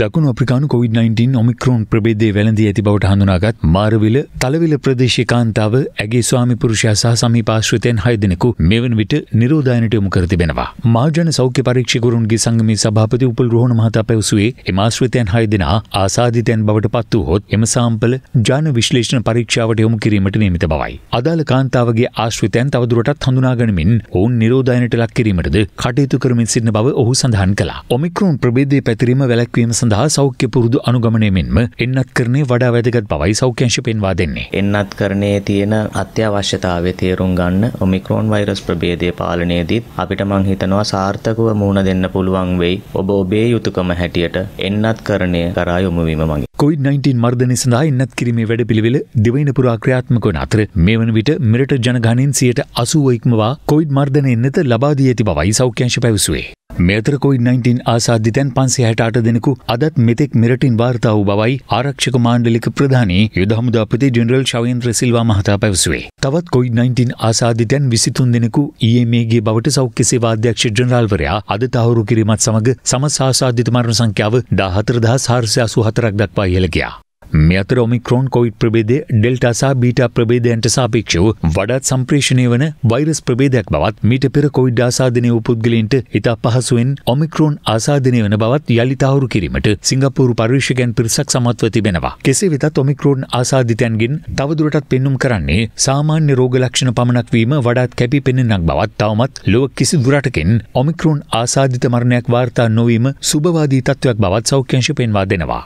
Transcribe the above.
දකුණු අප්‍රිකානු COVID-19 Omicron ප්‍රබේදය වැළඳී ඇති බවට හඳුනාගත් මාරවිල තලවිල ප්‍රදේශ කාන්තාව ඇගේ ස්වාමි පුරුෂයා සහ සමීපාශ්‍රිතයන් හය දෙනෙකු මෙවන විට නිරෝධායනට යොමු කර තිබෙනවා. මාර්ජන සෞඛ්‍ය පරීක්ෂකවරුන්ගේ සංගමේ සභාපති උපුල් රෝහණ මහතා පැවසුවේ එම ආශ්‍රිතයන් හය දෙනා ආසාදිතයන් බවට පත් වූහොත් එම සාම්පල ජාන විශ්ලේෂණ පරීක්ෂාවට යොමු කිරීමට නියමිත බවයි. අදාළ කාන්තාවගේ ආශ්‍රිතයන් තවදුරටත් හඳුනාගනිමින් ඔවුන් නිරෝධායනට ලක් කිරීමටද කටයුතු කරමින් සිටින බව ඔහු සඳහන් කළා. ඔමික්‍රෝන් ප්‍රබේදය පැතිරීම වැළැක්වීම සඳහා සෞඛ්‍ය පුරුදු අනුගමනය මෙන්ම එන්නත් කරනේ වඩා වැදගත් බවයි සෞඛ්‍යංශ පෙන්වා දෙන්නේ. එන්නත් කරණයේ තියෙන අත්‍යවශ්‍යතාවය තේරුම් ගන්න ඔමික්‍රෝන් වෛරස් ප්‍රභේදය පාලනයේදීත් අපිට මං හිතනවා සාර්ථකව මුහුණ දෙන්න පුළුවන් වෙයි. ඔබ ඔබේ යුතුයකම හැටියට එන්නත් කරණය කරා යොමු වීම මගේ COVID-19 මර්ධනය සඳහා එන්නත් කිරීමේ වැඩපිළිවෙල දෙවයින පුරා ක්‍රියාත්මක වන අතර මේ වන විට මෙරට ජනගණන් සියයට අසුව ඉක්මවා කොයිඩ් මර්ධනය එන්නත ලබාදී ඇති බවයි සෞඛ්‍යංශ පැවසුවේ. මෙතර කොයි 19 ආසාධිතැන් පන්සේ හැට අට දෙනෙකු අදත් මෙතෙක් මෙරටින් වාර්තා වූ බවයි ආරක්ෂක මාණ්ඩලික ප්‍රධානී යුදහමුදාපති ජෙනරල් ශවේන්ද්‍ර සිල්වා මහතා පැවසුවේ. තවත් කොයිඩ්-19 ආසාදිතයන් 23 දෙනෙකු ඊයේ මේගේ බවට සෞඛ්‍ය සේවා අධ්‍යක්ෂ ජෙනරාල්වරයා අද තහවුරු කිරීමත් සමග සමස් ආසාදිත මරණ සංඛ්‍යාව 14484ක් දක්වා ඉහළ ගියා. මේ අතර ඔමික්‍රෝන් කොවිඩ් ප්‍රබේදය ඩෙල්ටා සහ බීටා ප්‍රබේදයන්ට සාපේක්ෂව වඩාත් සම්ප්‍රේෂණය වන වෛරස් ප්‍රබේදයක් බවත් මීට පෙර කොවිඩ් ආසාදනය වූ පුද්ගලයින්ට ඉතා පහසුවෙන් ඔමික්‍රෝන් ආසාදනය වන බවත් යළිතාවරු කිරීමට සිංගප්පූරු පර්යේෂකයන් පිරිසක් සමත්ව තිබෙනවා. කෙසේ වෙතත් ඔමික්‍රෝන් ආසාධිතයන්ගෙන් තවදුරටත් පෙන්නුම් කරන්නේ සාමාන්‍ය රෝග ලක්ෂණ පමණක් වීම වඩාත් කැපි පෙනෙනක් බවත් තවමත් ලොව කිසි දුරටකින් ඔමික්‍රෝන් ආසාධිත මරණයක් වාර්තා නොවීම සුභවාදී තත්ත්වයක් බවත් සෞඛ්‍යංශ පෙන්වා දෙනවා.